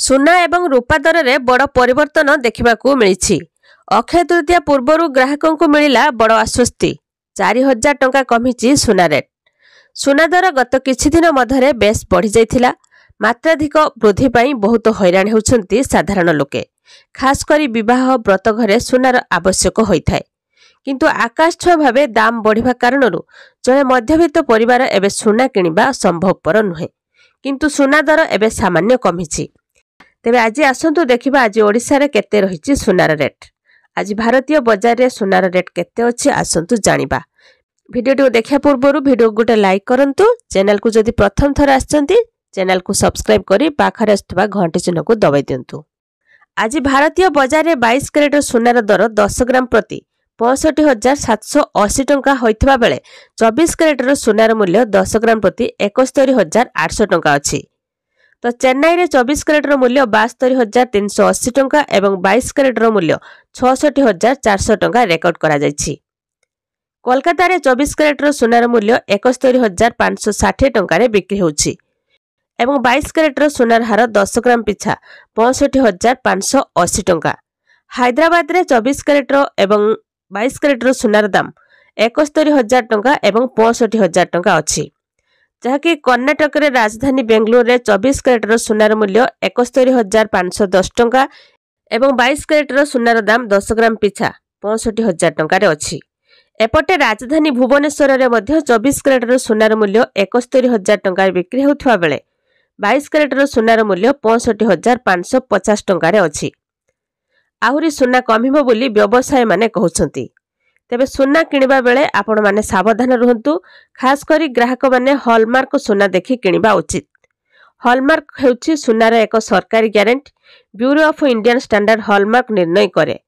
ସୁନା ଏବଂ ରୂପା ଦରରେ ବଡ଼ ପରିବର୍ତ୍ତନ ଦେଖିବାକୁ ମିଳିଛି ଅକ୍ଷୟ ତୃତୀୟା ପୂର୍ବରୁ ଗ୍ରାହକଙ୍କୁ ମିଳିଲା ବଡ଼ ଆଶ୍ୱସ୍ତି ଚାରି ହଜାର ଟଙ୍କା କମିଛି ସୁନା ରେଟ୍ ସୁନା ଦର ଗତ କିଛିଦିନ ମଧ୍ୟରେ ବେଶ୍ ବଢ଼ିଯାଇଥିଲା ମାତ୍ରାଧିକ ବୃଦ୍ଧି ପାଇଁ ବହୁତ ହଇରାଣ ହେଉଛନ୍ତି ସାଧାରଣ ଲୋକେ ଖାସ କରି ବିବାହ ବ୍ରତ ଘରେ ସୁନାର ଆବଶ୍ୟକ ହୋଇଥାଏ କିନ୍ତୁ ଆକାଶଛୁଆ ଭାବେ ଦାମ୍ ବଢ଼ିବା କାରଣରୁ ଜଣେ ମଧ୍ୟବିତ୍ତ ପରିବାର ଏବେ ସୁନା କିଣିବା ସମ୍ଭବପର ନୁହେଁ କିନ୍ତୁ ସୁନା ଦର ଏବେ ସାମାନ୍ୟ କମିଛି ତେବେ ଆଜି ଆସନ୍ତୁ ଦେଖିବା ଆଜି ଓଡ଼ିଶାରେ କେତେ ରହିଛି ସୁନାର ରେଟ୍ ଆଜି ଭାରତୀୟ ବଜାରରେ ସୁନାର ରେଟ୍ କେତେ ଅଛି ଆସନ୍ତୁ ଜାଣିବା ଭିଡ଼ିଓଟିକୁ ଦେଖିବା ପୂର୍ବରୁ ଭିଡ଼ିଓକୁ ଗୋଟେ ଲାଇକ୍ କରନ୍ତୁ ଚ୍ୟାନେଲକୁ ଯଦି ପ୍ରଥମ ଥର ଆସିଛନ୍ତି ଚ୍ୟାନେଲକୁ ସବସ୍କ୍ରାଇବ୍ କରି ପାଖରେ ଆସୁଥିବା ଘଣ୍ଟି ଚିହ୍ନକୁ ଦବାଇ ଦିଅନ୍ତୁ ଆଜି ଭାରତୀୟ ବଜାରରେ ବାଇଶ କ୍ୟାରେଟ୍ର ସୁନାର ଦର ଦଶ ଗ୍ରାମ ପ୍ରତି ପଞ୍ଚଷଠି ହଜାର ସାତଶହ ଅଶୀ ଟଙ୍କା ହୋଇଥିବା ବେଳେ ଚବିଶ କ୍ୟାରେଟ୍ର ସୁନାର ମୂଲ୍ୟ ଦଶ ଗ୍ରାମ ପ୍ରତି ଏକସ୍ତରୀ ହଜାର ଆଠଶହ ଟଙ୍କା ଅଛି ତ ଚେନ୍ନାଇରେ ଚବିଶ କ୍ୟାରେଟ୍ର ମୂଲ୍ୟ ବାସ୍ତରୀ ହଜାର ତିନିଶହ ଅଶୀ ଟଙ୍କା ଏବଂ ବାଇଶ କ୍ୟାରେଟ୍ର ମୂଲ୍ୟ ଛଅଷଠି ହଜାର ଚାରିଶହ ଟଙ୍କା ରେକର୍ଡ କରାଯାଇଛି କୋଲକାତାରେ ଚବିଶ କ୍ୟାରେଟ୍ର ସୁନାର ମୂଲ୍ୟ ଏକସ୍ତରୀ ହଜାର ପାଞ୍ଚଶହ ଷାଠିଏ ଟଙ୍କାରେ ବିକ୍ରି ହେଉଛି ଏବଂ ବାଇଶ କ୍ୟାରେଟ୍ର ସୁନାର ହାର ଦଶ ଗ୍ରାମ ପିଛା ପଞ୍ଚଷଠି ହଜାର ପାଞ୍ଚଶହ ଅଶୀ ଟଙ୍କା ହାଇଦ୍ରାବାଦରେ ଚବିଶ କ୍ୟାରେଟ୍ର ଏବଂ ବାଇଶ କ୍ୟାରେଟ୍ର ସୁନାର ଦାମ୍ ଏକସ୍ତରୀ ହଜାର ଟଙ୍କା ଏବଂ ପଞ୍ଚଷଠି ହଜାର ଟଙ୍କା ଅଛି ଯାହାକି କର୍ଣ୍ଣାଟକରେ ରାଜଧାନୀ ବେଙ୍ଗଲୋରରେ ଚବିଶ କ୍ୟାରେଟ୍ର ସୁନାର ମୂଲ୍ୟ ଏକସ୍ତରୀ ହଜାର ପାଞ୍ଚଶହ ଦଶ ଟଙ୍କା ଏବଂ ବାଇଶ କ୍ୟାରେଟ୍ର ସୁନାର ଦାମ ଦଶ ଗ୍ରାମ ପିଛା ପଞ୍ଚଷଠି ହଜାର ଟଙ୍କାରେ ଅଛି ଏପଟେ ରାଜଧାନୀ ଭୁବନେଶ୍ୱରରେ ମଧ୍ୟ ଚବିଶ କ୍ୟାରେଟ୍ର ସୁନାର ମୂଲ୍ୟ ଏକସ୍ତରୀ ହଜାର ଟଙ୍କାରେ ବିକ୍ରି ହେଉଥିବା ବେଳେ ବାଇଶ କ୍ୟାରେଟ୍ର ସୁନାର ମୂଲ୍ୟ ପଞ୍ଚଷଠି ହଜାର ପାଞ୍ଚଶହ ପଚାଶ ଟଙ୍କାରେ ଅଛି ଆହୁରି ସୁନା କମିବ ବୋଲି ବ୍ୟବସାୟୀମାନେ କହୁଛନ୍ତି ତେବେ ସୁନା କିଣିବା ବେଳେ ଆପଣମାନେ ସାବଧାନ ରୁହନ୍ତୁ ଖାସ କରି ଗ୍ରାହକମାନେ ହଲମାର୍କ ସୁନା ଦେଖି କିଣିବା ଉଚିତ ହଲମାର୍କ ହେଉଛି ସୁନାର ଏକ ସରକାରୀ guarantee bureau of Indian standard hallmark ନିର୍ଣ୍ଣୟ କରେ